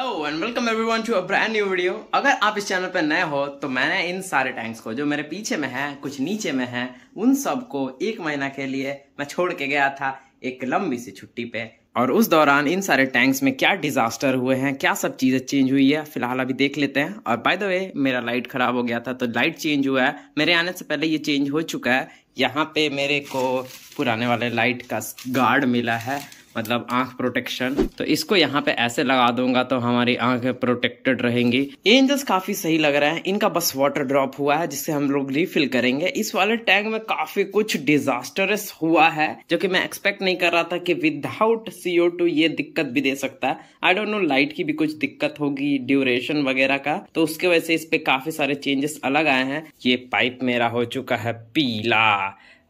hello and welcome everyone to a brand new video अगर आप इस चैनल पर नए हो तो मैंने इन सारे टैंक्स को जो मेरे पीछे में है कुछ नीचे में है उन सब को एक महीना के लिए मैं छोड़ के गया था एक लंबी सी छुट्टी पे और उस दौरान इन सारे टैंक्स में क्या डिजास्टर हुए हैं क्या सब चीज़ें चेंज हुई है फिलहाल अभी देख लेते हैं और बाय द वे मेरा लाइट खराब हो गया था तो लाइट चेंज हुआ है मेरे आने से पहले ये चेंज हो चुका है यहाँ पे मेरे को पुराने वाले लाइट का गार्ड मिला है मतलब आंख प्रोटेक्शन तो इसको यहाँ पे ऐसे लगा दूंगा तो हमारी आंख प्रोटेक्टेड रहेंगी एंजल्स काफी सही लग रहा है इनका बस वाटर ड्रॉप हुआ है जिससे हम लोग रिफिल करेंगे इस वाले टैंक में काफी कुछ डिजास्टरस हुआ है जो कि मैं एक्सपेक्ट नहीं कर रहा था कि विदाउट सीओ टू ये दिक्कत भी दे सकता है आई डोंट नो लाइट की भी कुछ दिक्कत होगी ड्यूरेशन वगैरह का तो उसके वजह से इस पे काफी सारे चेंजेस अलग आए हैं ये पाइप मेरा हो चुका है पीला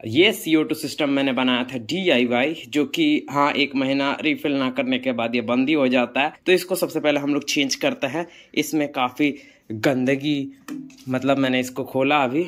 ये सी ओ टू सिस्टम मैंने बनाया था डी आई वाई जो कि हाँ एक महीना रिफिल ना करने के बाद ये बंद ही हो जाता है तो इसको सबसे पहले हम लोग चेंज करते हैं इसमें काफ़ी गंदगी मतलब मैंने इसको खोला अभी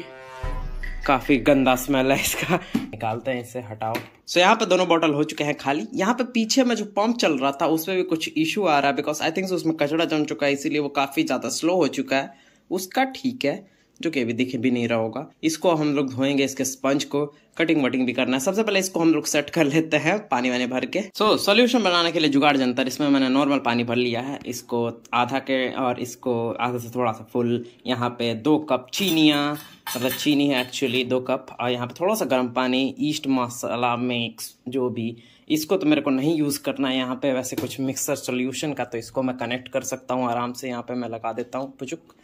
काफ़ी गंदा स्मेल है इसका निकालते हैं इसे हटाओ सो so, यहाँ पे दोनों बॉटल हो चुके हैं खाली यहाँ पे पीछे में जो पंप चल रहा था उसमें भी कुछ इशू आ रहा है बिकॉज आई थिंक उसमें कचरा जम चुका है इसीलिए वो काफ़ी ज़्यादा स्लो हो चुका है उसका ठीक है जो कि अभी दिख भी नहीं रहा होगा इसको हम लोग धोएंगे इसके स्पंज को कटिंग वटिंग भी करना है सबसे पहले इसको हम लोग सेट कर लेते हैं पानी वानी भर के सो so, सोल्यूशन बनाने के लिए जुगाड़ जंतर इसमें मैंने नॉर्मल पानी भर लिया है इसको आधा के और इसको आधा से थोड़ा सा फुल यहाँ पे दो कप चीनिया मतलब चीनी है एक्चुअली दो कप और यहाँ पे थोड़ा सा गर्म पानी ईस्ट मसाला मिक्स जो भी इसको तो मेरे को नहीं यूज़ करना है यहाँ पे वैसे कुछ मिक्सर सोल्यूशन का तो इसको मैं कनेक्ट कर सकता हूँ आराम से यहाँ पे मैं लगा देता हूँ पुचुक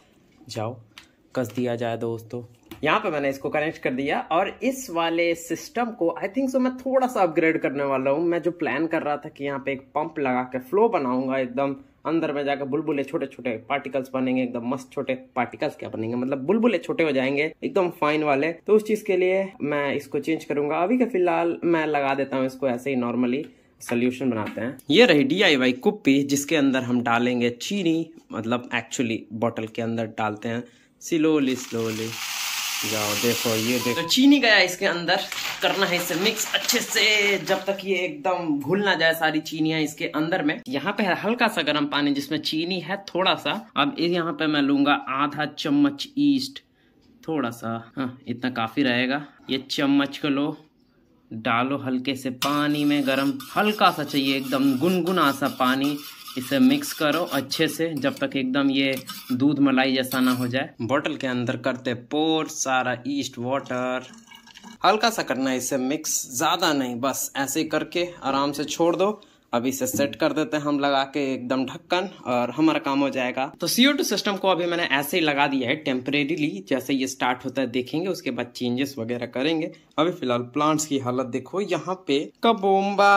जाओ कस दिया जाए दोस्तों यहाँ पे मैंने इसको कनेक्ट कर दिया और इस वाले सिस्टम को आई थिंक सो मैं थोड़ा सा अपग्रेड करने वाला हूँ मैं जो प्लान कर रहा था कि यहाँ पे एक पंप लगा के फ्लो बनाऊंगा एकदम अंदर में जाकर बुलबुले छोटे छोटे पार्टिकल्स बनेंगे एकदम मस्त छोटे पार्टिकल्स क्या बनेंगे मतलब बुलबुले छोटे हो जाएंगे एकदम फाइन वाले तो उस चीज के लिए मैं इसको चेंज करूंगा अभी के फिलहाल मैं लगा देता हूँ इसको ऐसे ही नॉर्मली सोल्यूशन बनाते हैं ये रही डी आई वाई कुप्पी जिसके अंदर हम डालेंगे चीनी मतलब एक्चुअली बॉटल के अंदर डालते हैं स्लोली स्लोली जाओ देखो ये देखो तो चीनी गया इसके अंदर करना है इसे मिक्स अच्छे से जब तक ये एकदम घुल ना जाए सारी चीनियाँ इसके अंदर में यहाँ पे हल्का सा गर्म पानी जिसमें चीनी है थोड़ा सा अब यहाँ पे मैं लूंगा आधा चम्मच ईस्ट थोड़ा सा हाँ इतना काफ़ी रहेगा ये चम्मच को लो डालो हल्के से पानी में गरम हल्का सा चाहिए एकदम गुनगुना सा पानी इसे मिक्स करो अच्छे से जब तक एकदम ये दूध मलाई जैसा ना हो जाए बॉटल के अंदर करते पोर सारा ईस्ट वाटर हल्का सा करना है इसे मिक्स ज़्यादा नहीं बस ऐसे करके आराम से छोड़ दो अब इसे सेट कर देते हैं हम लगा के एकदम ढक्कन और हमारा काम हो जाएगा तो सीओ टू सिस्टम को अभी मैंने ऐसे ही लगा दिया है टेम्परेरीली जैसे ये स्टार्ट होता है देखेंगे उसके बाद चेंजेस वगैरह करेंगे अभी फिलहाल प्लांट्स की हालत देखो यहाँ पे कबोम्बा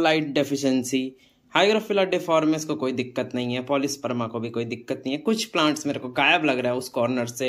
लाइट डेफिशिएंसी हाइग्रोफिला डिफॉर्मेस को कोई दिक्कत नहीं है पॉलिस्पर्मा को भी कोई दिक्कत नहीं है कुछ प्लांट्स मेरे को गायब लग रहा है उस कॉर्नर से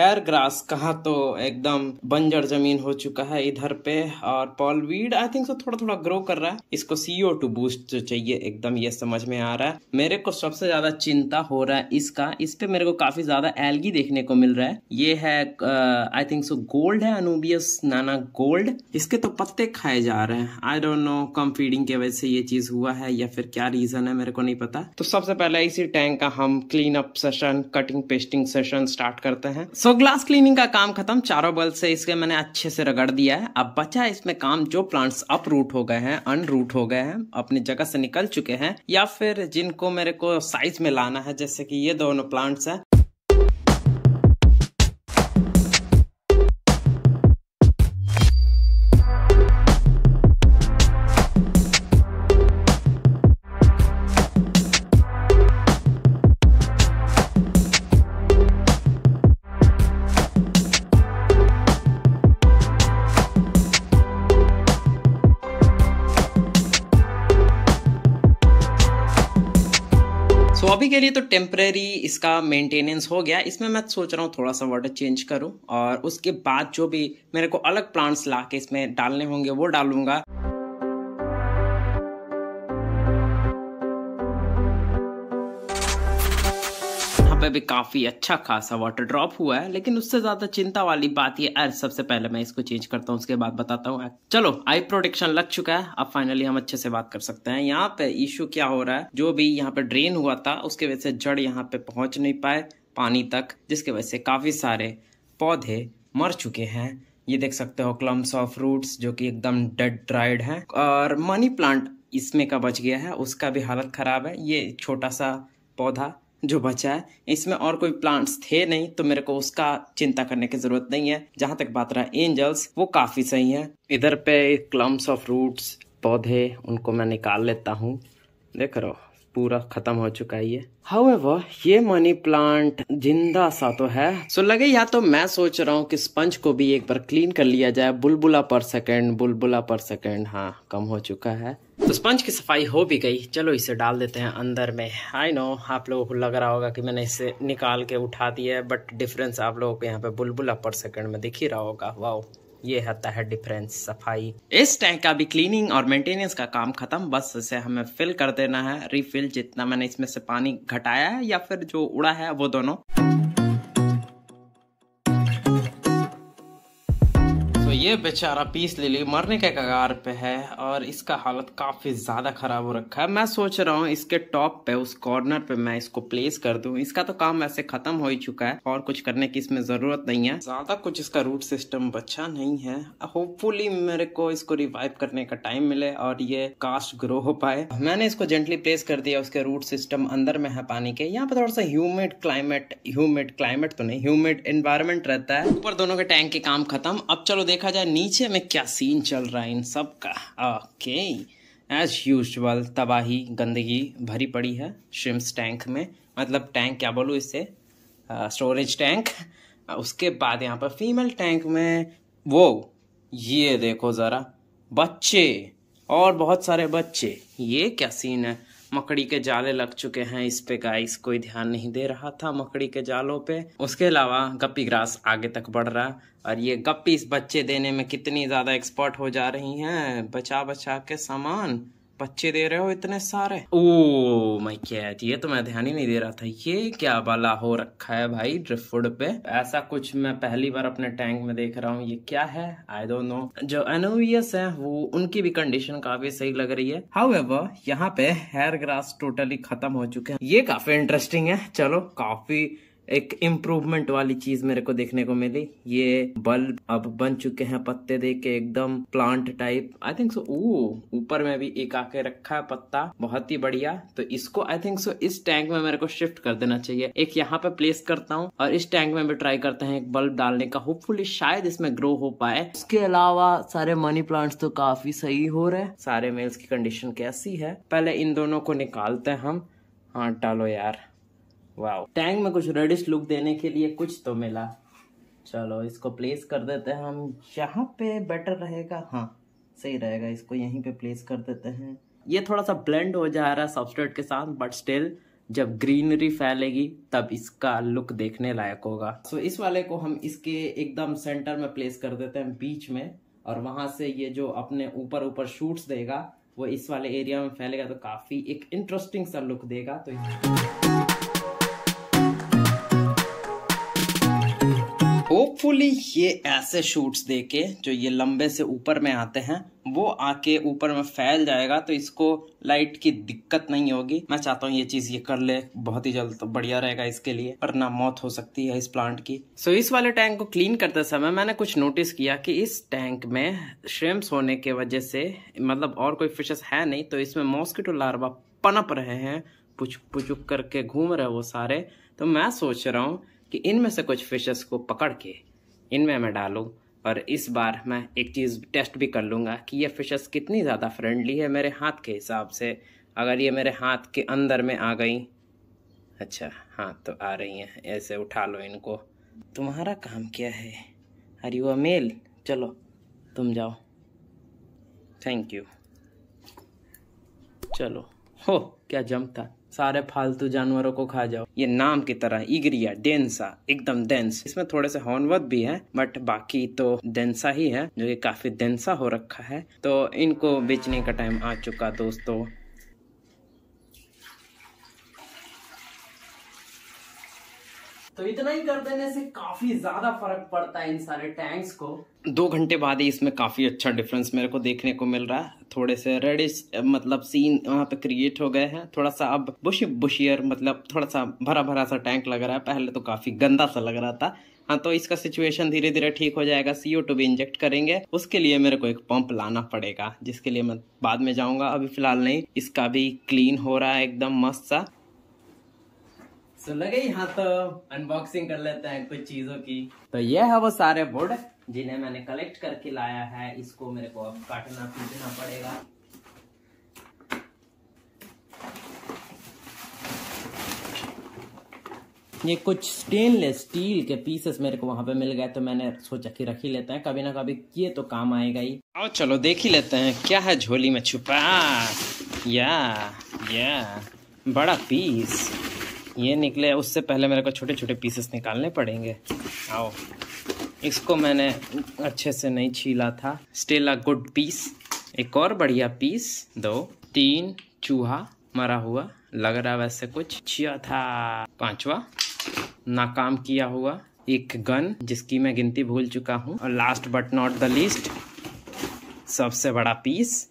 हेयर ग्रास कहा तो एकदम बंजर जमीन हो चुका है इधर पे और पॉलवीड आई थिंक सो थोड़ा थोड़ा ग्रो कर रहा है इसको सीओ टू बूस्ट जो चाहिए एकदम ये समझ में आ रहा है मेरे को सबसे ज्यादा चिंता हो रहा है इसका इस पे मेरे को काफी ज्यादा एलगी देखने को मिल रहा है ये है आई थिंक सो गोल्ड है अनुबियस नाना गोल्ड इसके तो पत्ते खाए जा रहे हैं आई डोंट नो कम फीडिंग की वजह से ये चीज हुआ है या फिर क्या रीजन है मेरे को नहीं पता तो सबसे पहले इसी टैंक का हम clean up session cutting pasting session start करते हैं सो सो ग्लास क्लीनिंग का काम खत्म चारों बल से इसके मैंने अच्छे से रगड़ दिया है अब बचा इसमें काम जो प्लांट्स अप रूट हो गए हैं अन रूट हो गए हैं अपनी जगह से निकल चुके हैं या फिर जिनको मेरे को साइज में लाना है जैसे कि ये दोनों प्लांट्स हैं ये तो टेम्प्रेरी इसका मेंटेनेंस हो गया इसमें मैं सोच रहा हूँ थोड़ा सा वाटर चेंज करूँ और उसके बाद जो भी मेरे को अलग प्लांट्स ला के इसमें डालने होंगे वो डालूंगा पे भी काफ़ी अच्छा खासा वाटर ड्रॉप हुआ है लेकिन उससे ज़्यादा चिंता वाली बात ये अरे सबसे पहले मैं इसको चेंज करता हूँ उसके बाद बताता हूँ चलो आई प्रोटेक्शन लग चुका है अब फाइनली हम अच्छे से बात कर सकते हैं यहाँ पे इश्यू क्या हो रहा है जो भी यहाँ पे ड्रेन हुआ था उसके वजह से जड़ यहाँ पे पहुंच नहीं पाए पानी तक जिसके वजह से काफ़ी सारे पौधे मर चुके हैं ये देख सकते हो क्लम्स ऑफ रूट्स जो कि एकदम डेड ड्राइड है और मनी प्लांट इसमें का बच गया है उसका भी हालत खराब है ये छोटा सा पौधा जो बचा है इसमें और कोई प्लांट्स थे नहीं तो मेरे को उसका चिंता करने की जरूरत नहीं है जहां तक बात रहा एंजल्स वो काफी सही है इधर पे क्लम्स ऑफ रूट्स पौधे उनको मैं निकाल लेता हूँ देख रहो पूरा खत्म हो चुका है ये वो ये मनी प्लांट जिंदा सा तो है सो लगे या तो मैं सोच रहा हूँ कि स्पंज को भी एक बार क्लीन कर लिया जाए बुलबुला पर सेकेंड बुलबुला पर सेकेंड हाँ कम हो चुका है तो स्पंज की सफाई हो भी गई चलो इसे डाल देते हैं अंदर में आई नो आप लोगों को लग रहा होगा कि मैंने इसे निकाल के उठा दिया है बट डिफरेंस आप लोगों को यहाँ पे बुलबुला पर सेकंड में दिख ही रहा होगा वाओ ये होता है डिफरेंस सफाई इस टैंक का भी क्लीनिंग और मेंटेनेंस का काम खत्म बस इसे हमें फिल कर देना है रिफिल जितना मैंने इसमें से पानी घटाया है या फिर जो उड़ा है वो दोनों ये बेचारा पीस लिली मरने के कगार पे है और इसका हालत काफ़ी ज़्यादा ख़राब हो रखा है मैं सोच रहा हूँ इसके टॉप पे उस कॉर्नर पे मैं इसको प्लेस कर दू इसका तो काम वैसे ख़त्म हो ही चुका है और कुछ करने की इसमें ज़रूरत नहीं है ज़्यादा कुछ इसका रूट सिस्टम बचा नहीं है होपफुली मेरे को इसको रिवाइव करने का टाइम मिले और ये कास्ट ग्रो हो पाए मैंने इसको जेंटली प्लेस कर दिया उसके रूट सिस्टम अंदर में है पानी के यहाँ पर थोड़ा सा ह्यूमिड क्लाइमेट ह्यूमिड क्लाइमेट तो नहीं ह्यूमिड इन्वायरमेंट रहता है ऊपर दोनों के टैंक के काम खत्म अब चलो देखा देखा जाए नीचे में क्या सीन चल रहा है इन सब का ओके एज यूजल तबाही गंदगी भरी पड़ी है श्रिम्स टैंक में मतलब टैंक क्या बोलूँ इससे स्टोरेज टैंक उसके बाद यहाँ पर फीमेल टैंक में वो ये देखो ज़रा बच्चे और बहुत सारे बच्चे ये क्या सीन है मकड़ी के जाले लग चुके हैं इस पे गाइस कोई ध्यान नहीं दे रहा था मकड़ी के जालों पे उसके अलावा गप्पी ग्रास आगे तक बढ़ रहा और ये गप्पी इस बच्चे देने में कितनी ज़्यादा एक्सपर्ट हो जा रही हैं बचा बचा के सामान बच्चे दे रहे हो इतने सारे ओ माय कैट ये तो मैं ध्यान ही नहीं दे रहा था ये क्या बाला हो रखा है भाई ड्रिफ्टवुड पे ऐसा कुछ मैं पहली बार अपने टैंक में देख रहा हूँ ये क्या है आई डोंट नो जो एनोवियस है वो उनकी भी कंडीशन काफी सही लग रही है हाउ यहाँ पे हेयर ग्रास टोटली खत्म हो चुके हैं ये काफी इंटरेस्टिंग है चलो काफी एक इम्प्रूवमेंट वाली चीज मेरे को देखने को मिली ये बल्ब अब बन चुके हैं पत्ते दे के एकदम plant type I think so ऊपर में भी एक आके रखा है पत्ता बहुत ही बढ़िया तो इसको आई थिंक सो इस टैंक में मेरे को शिफ्ट कर देना चाहिए एक यहाँ पे प्लेस करता हूँ और इस टैंक में भी ट्राई करते हैं एक बल्ब डालने का होपफुली शायद इसमें ग्रो हो पाए उसके अलावा सारे मनी प्लांट्स तो काफी सही हो रहे हैं सारे मेल्स की कंडीशन कैसी है पहले इन दोनों को निकालते हैं हम हाँ डालो यार वाह टैंक में कुछ रेडिश लुक देने के लिए कुछ तो मिला चलो इसको प्लेस कर देते हैं हम यहाँ पे बेटर रहेगा हाँ सही रहेगा इसको यहीं पे प्लेस कर देते हैं ये थोड़ा सा ब्लेंड हो जा रहा है सॉफ्टवेयर के साथ बट स्टिल जब ग्रीनरी फैलेगी तब इसका लुक देखने लायक होगा सो so, इस वाले को हम इसके एकदम सेंटर में प्लेस कर देते हैं बीच में और वहां से ये जो अपने ऊपर ऊपर शूट्स देगा वो इस वाले एरिया में फैलेगा तो काफी एक इंटरेस्टिंग सा लुक देगा तो होपफुली ये ऐसे शूट्स देके जो ये लंबे से ऊपर में आते हैं वो आके ऊपर में फैल जाएगा तो इसको लाइट की दिक्कत नहीं होगी मैं चाहता हूँ ये चीज ये कर ले बहुत ही जल्द तो बढ़िया रहेगा इसके लिए पर ना मौत हो सकती है इस प्लांट की सो so, इस वाले टैंक को क्लीन करते समय मैंने कुछ नोटिस किया कि इस टैंक में श्रेम्स होने के वजह से मतलब और कोई फिशेस है नहीं तो इसमें मॉस्किटो लार्वा पनप रहे हैं पुछ पुचुक करके घूम रहे वो सारे तो मैं सोच रहा हूँ कि इनमें से कुछ फिशेस को पकड़ के इनमें मैं डालूँ और इस बार मैं एक चीज़ टेस्ट भी कर लूँगा कि ये फिशेस कितनी ज़्यादा फ्रेंडली है मेरे हाथ के हिसाब से अगर ये मेरे हाथ के अंदर में आ गई अच्छा हाँ तो आ रही हैं ऐसे उठा लो इनको तुम्हारा काम क्या है अरे यू मेल चलो तुम जाओ थैंक यू चलो हो क्या जम था सारे फालतू जानवरों को खा जाओ ये नाम की तरह इगरिया डेंसा एकदम डेंस इसमें थोड़े से हॉर्नवत भी है बट बाकी तो डेंसा ही है जो ये काफी डेंसा हो रखा है तो इनको बेचने का टाइम आ चुका दोस्तों तो इतना ही कर देने से काफी ज्यादा फर्क पड़ता है इन सारे टैंक्स को दो घंटे बाद ही इसमें काफी अच्छा डिफरेंस मेरे को देखने को मिल रहा है थोड़े से रेडिश मतलब सीन वहाँ पे क्रिएट हो गए हैं थोड़ा सा अब बुश बुशियर मतलब थोड़ा सा भरा भरा सा टैंक लग रहा है पहले तो काफी गंदा सा लग रहा था हाँ तो इसका सिचुएशन धीरे धीरे ठीक हो जाएगा सीओ टू भी इंजेक्ट करेंगे उसके लिए मेरे को एक पंप लाना पड़ेगा जिसके लिए मैं बाद में जाऊंगा अभी फिलहाल नहीं इसका भी क्लीन हो रहा है एकदम मस्त सा सो लगे ही हाथ तो अनबॉक्सिंग कर लेते हैं कुछ चीजों की तो ये है वो सारे बोर्ड जिन्हें मैंने कलेक्ट करके लाया है इसको मेरे को अब काटना पीटना पड़ेगा ये कुछ स्टेनलेस स्टील के पीसेस मेरे को वहां पे मिल गए तो मैंने सोचा कि रख ही लेते हैं कभी ना कभी ये तो काम आएगा ही आओ चलो देख ही लेते हैं क्या है झोली में छुपा या या बड़ा पीस ये निकले उससे पहले मेरे को छोटे छोटे पीसेस निकालने पड़ेंगे आओ इसको मैंने अच्छे से नहीं छीला था स्टिल अ गुड पीस एक और बढ़िया पीस दो तीन चूहा मरा हुआ लग रहा वैसे कुछ छिया था पांचवा नाकाम किया हुआ एक गन जिसकी मैं गिनती भूल चुका हूँ और last but not the least सबसे बड़ा पीस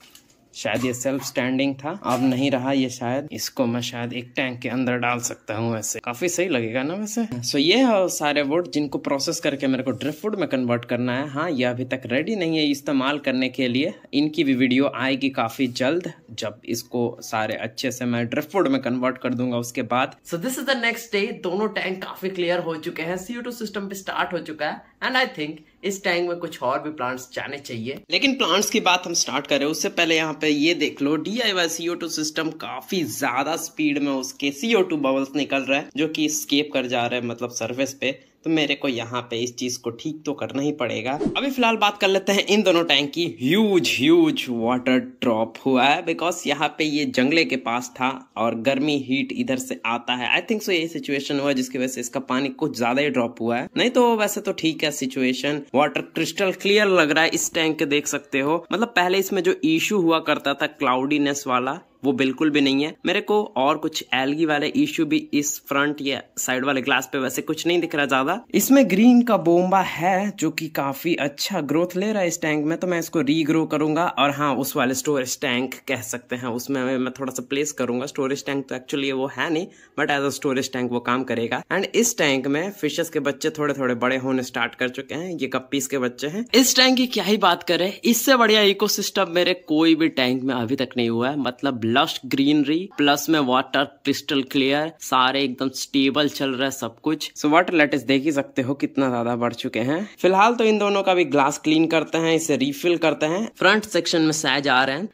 शायद ये सेल्फ स्टैंडिंग था अब नहीं रहा ये शायद इसको मैं शायद एक टैंक के अंदर डाल सकता हूँ वैसे काफी सही लगेगा ना वैसे सो ये है सारे वुड जिनको प्रोसेस करके मेरे को ड्रिफ्ट वुड में कन्वर्ट करना है हाँ ये अभी तक रेडी नहीं है इस्तेमाल करने के लिए इनकी भी वीडियो आएगी काफी जल्द जब इसको सारे अच्छे से मैं ड्रिफ्ट वुड में कन्वर्ट कर दूंगा उसके बाद so this is the next day दोनों टैंक काफी क्लियर हो चुके हैं सीओ सिस्टम पे स्टार्ट हो चुका है एंड आई थिंक इस टैंक में कुछ और भी प्लांट्स जाने चाहिए लेकिन प्लांट्स की बात हम स्टार्ट कर रहे हैं उससे पहले यहाँ पे ये देख लो D I Y CO two system काफी ज्यादा स्पीड में उसके सीओ टू बबल्स निकल रहा है जो कि स्केप कर जा रहे हैं मतलब सरफेस पे तो मेरे को यहाँ पे इस चीज़ को ठीक तो करना ही पड़ेगा अभी फिलहाल बात कर लेते हैं इन दोनों टैंक की ह्यूज ह्यूज वाटर ड्रॉप हुआ है बिकॉज यहाँ पे ये जंगले के पास था और गर्मी हीट इधर से आता है आई थिंक सो यही सिचुएशन हुआ जिसकी वजह से इसका पानी कुछ ज्यादा ही ड्रॉप हुआ है नहीं तो वैसे तो ठीक है सिचुएशन वाटर क्रिस्टल क्लियर लग रहा है इस टैंक के देख सकते हो मतलब पहले इसमें जो इश्यू हुआ करता था क्लाउडीनेस वाला वो बिल्कुल भी नहीं है मेरे को और कुछ एलगी वाले इश्यू भी इस फ्रंट या साइड वाले ग्लास पे वैसे कुछ नहीं दिख रहा ज्यादा इसमें ग्रीन का बोम्बा है जो कि काफी अच्छा ग्रोथ ले रहा है इस टैंक में तो मैं इसको रीग्रो करूंगा और हाँ उस वाले स्टोरेज टैंक कह सकते हैं उसमें मैं थोड़ा सा प्लेस करूंगा स्टोरेज टैंक तो एक्चुअली वो है नहीं but as a storage tank वो काम करेगा एंड इस टैंक में फिशेस के बच्चे थोड़े थोड़े बड़े होने स्टार्ट कर चुके हैं ये कपीस के बच्चे हैं इस टैंक की क्या ही बात करें इससे बढ़िया इको मेरे कोई भी टैंक में अभी तक नहीं हुआ है मतलब लश ग्रीनरी प्लस में वाटर क्रिस्टल क्लियर सारे एकदम स्टेबल चल रहा है सब कुछ सो वाटर लेटेस्ट देख ही सकते हो कितना ज्यादा बढ़ चुके हैं फिलहाल तो इन दोनों का भी ग्लास क्लीन करते हैं इसे रिफिल करते हैं फ्रंट सेक्शन में सैज आ रहे हैं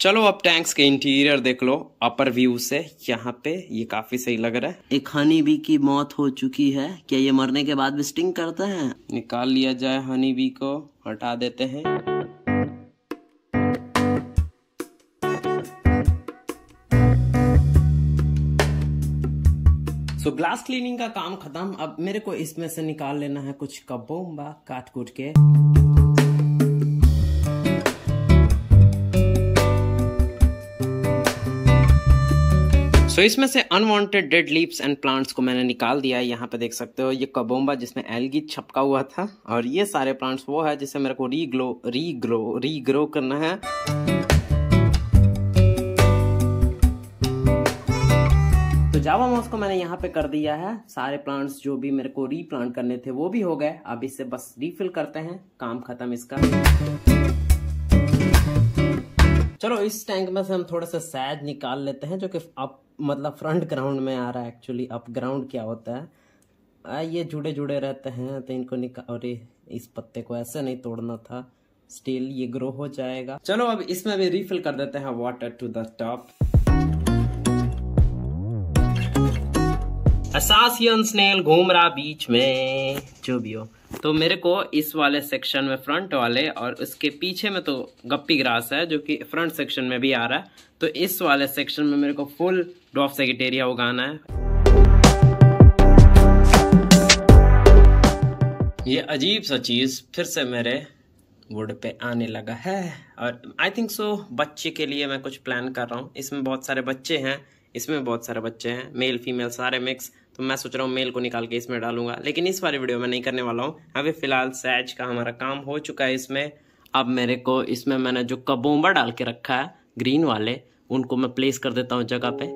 चलो अब टैंक्स के इंटीरियर देख लो अपर व्यू से यहाँ पे ये काफी सही लग रहा है एक हनी बी की मौत हो चुकी है क्या ये मरने के बाद भी स्टिंग करते हैं निकाल लिया जाए हनी बी को हटा देते हैं सो ग्लास क्लीनिंग का काम खत्म अब मेरे को इसमें से निकाल लेना है कुछ कबोम्बा काट कूट के तो इसमें से unwanted dead leaves and plants को मैंने निकाल दिया है यहाँ पे देख सकते हो ये कबोम्बा जिसमें एलगी छपका हुआ था और ये सारे प्लांट्स वो है जिसे मेरे को रीग्लो रीग्रो रीग्रो करना है तो जावा माउस को मैंने यहाँ पे कर दिया है सारे प्लांट्स जो भी मेरे को रीप्लांट करने थे वो भी हो गए अब इसे बस रीफिल करते हैं काम खत्म इसका चलो इस टैंक में से हम थोड़ा सा सैज निकाल लेते हैं जो कि अप मतलब फ्रंट ग्राउंड में आ रहा है एक्चुअली अप ग्राउंड क्या होता है आ, ये जुड़े जुड़े रहते हैं तो इनको निकाल अरे इस पत्ते को ऐसे नहीं तोड़ना था स्टिल ये ग्रो हो जाएगा चलो अब इसमें भी रिफिल कर देते हैं water to the top assassin snail घूम रहा बीच में जो भी हो तो मेरे को इस वाले सेक्शन में फ्रंट वाले और उसके पीछे में तो गप्पी ग्रास है जो कि फ्रंट सेक्शन में भी आ रहा है तो इस वाले सेक्शन में मेरे को फुल डॉफ सेगेटेरिया उगाना है ये अजीब सा चीज़ फिर से मेरे वुड पे आने लगा है और आई थिंक सो बच्चे के लिए मैं कुछ प्लान कर रहा हूँ इसमें बहुत सारे बच्चे हैं इसमें बहुत सारे बच्चे हैं मेल फीमेल सारे मिक्स तो मैं सोच रहा हूँ मेल को निकाल के इसमें डालूंगा लेकिन इस वाले वीडियो में नहीं करने वाला हूँ अभी फ़िलहाल सैज का हमारा काम हो चुका है इसमें अब मेरे को इसमें मैंने जो कबोम्बा डाल के रखा है ग्रीन वाले उनको मैं प्लेस कर देता हूँ जगह पे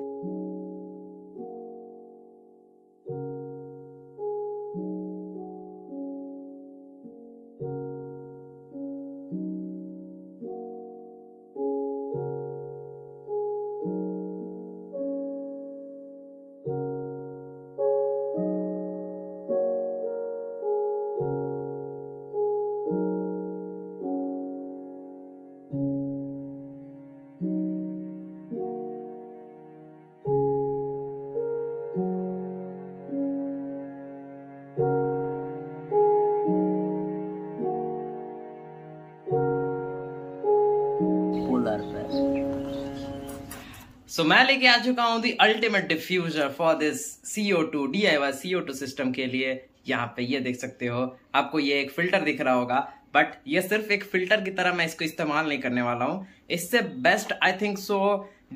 सो so, मैं लेके आ चुका हूं the ultimate diffuser for this CO two D I Y CO two system के लिए यहाँ पे ये देख सकते हो आपको ये एक फिल्टर दिख रहा होगा बट ये सिर्फ एक फिल्टर की तरह मैं इसको इस्तेमाल नहीं करने वाला हूँ इससे best I think so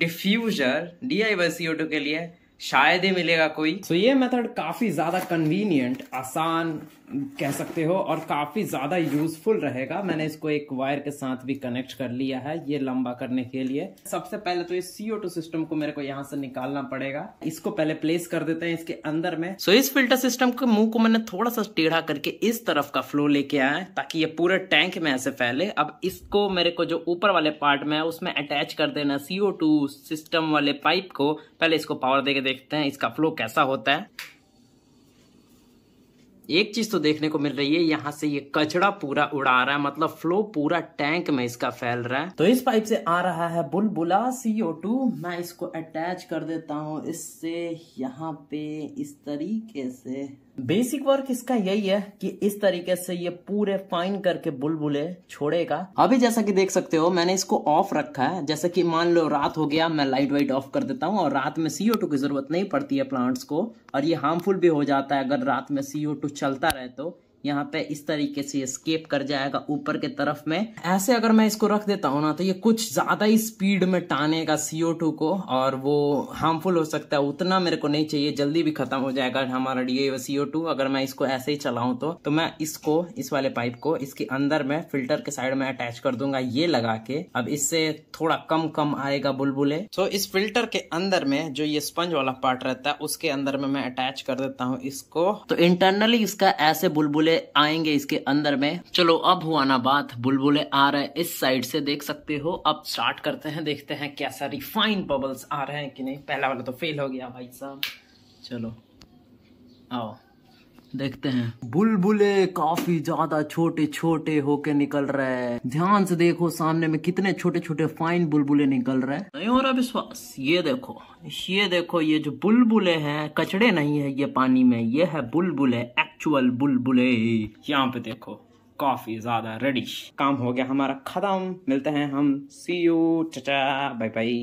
diffuser D I Y CO two के लिए शायद ही मिलेगा कोई सो so, ये मेथड काफी ज्यादा कन्वीनियंट आसान कह सकते हो और काफ़ी ज़्यादा यूज़फुल रहेगा मैंने इसको एक वायर के साथ भी कनेक्ट कर लिया है ये लंबा करने के लिए सबसे पहले तो इस सीओ टू सिस्टम को मेरे को यहाँ से निकालना पड़ेगा इसको पहले प्लेस कर देते हैं इसके अंदर में सो so, इस फिल्टर सिस्टम के मुंह को मैंने थोड़ा सा टेढ़ा करके इस तरफ का फ्लो लेके है ताकि ये पूरे टैंक में ऐसे फैले अब इसको मेरे को जो ऊपर वाले पार्ट में है उसमें अटैच कर देना सीओ सिस्टम वाले पाइप को पहले इसको पावर दे के देखते हैं इसका फ्लो कैसा होता है एक चीज तो देखने को मिल रही है यहाँ से ये कचड़ा पूरा उड़ा रहा है मतलब फ्लो पूरा टैंक में इसका फैल रहा है तो इस पाइप से आ रहा है बुलबुला सीओ टू मैं इसको अटैच कर देता हूँ इससे यहाँ पे इस तरीके से बेसिक वर्क इसका यही है कि इस तरीके से ये पूरे फाइन करके बुलबुले छोड़ेगा अभी जैसा कि देख सकते हो मैंने इसको ऑफ रखा है जैसा कि मान लो रात हो गया मैं लाइट वाइट ऑफ कर देता हूँ और रात में सीओ टू की जरूरत नहीं पड़ती है प्लांट्स को और ये हार्मफुल भी हो जाता है अगर रात में सीओ टू चलता रहे तो यहाँ पे इस तरीके से स्केप कर जाएगा ऊपर के तरफ में ऐसे अगर मैं इसको रख देता हूँ ना तो ये कुछ ज्यादा ही स्पीड में टानेगा सीओ टू को और वो हार्मफुल हो सकता है उतना मेरे को नहीं चाहिए जल्दी भी खत्म हो जाएगा हमारा ये सीओ टू अगर मैं इसको ऐसे ही चलाऊं तो तो मैं इसको इस वाले पाइप को इसके अंदर में फिल्टर के साइड में अटैच कर दूंगा ये लगा के अब इससे थोड़ा कम कम आएगा बुलबुले तो इस फिल्टर के अंदर में जो ये स्पंज वाला पार्ट रहता है उसके अंदर में मैं अटैच कर देता हूँ इसको तो इंटरनली इसका ऐसे बुलबुले बुलबुले आएंगे इसके अंदर में चलो अब हुआ ना बात बुलबुले आ रहे हैं इस साइड से देख सकते हो अब स्टार्ट करते हैं देखते हैं कैसा रिफाइन बबल्स आ रहे हैं कि नहीं पहला वाला तो फेल हो गया भाई साहब चलो आओ देखते हैं बुलबुले काफी ज्यादा छोटे छोटे होके निकल रहे हैं ध्यान से देखो सामने में कितने छोटे छोटे फाइन बुलबुले निकल रहे हैं नहीं हो रहा विश्वास ये देखो ये देखो ये जो बुलबुले हैं कचड़े नहीं है ये पानी में ये है बुलबुले एक्चुअल बुलबुले यहाँ पे देखो काफी ज्यादा रेडिश काम हो गया हमारा खत्म मिलते हैं हम सी यू चचा बाई बाय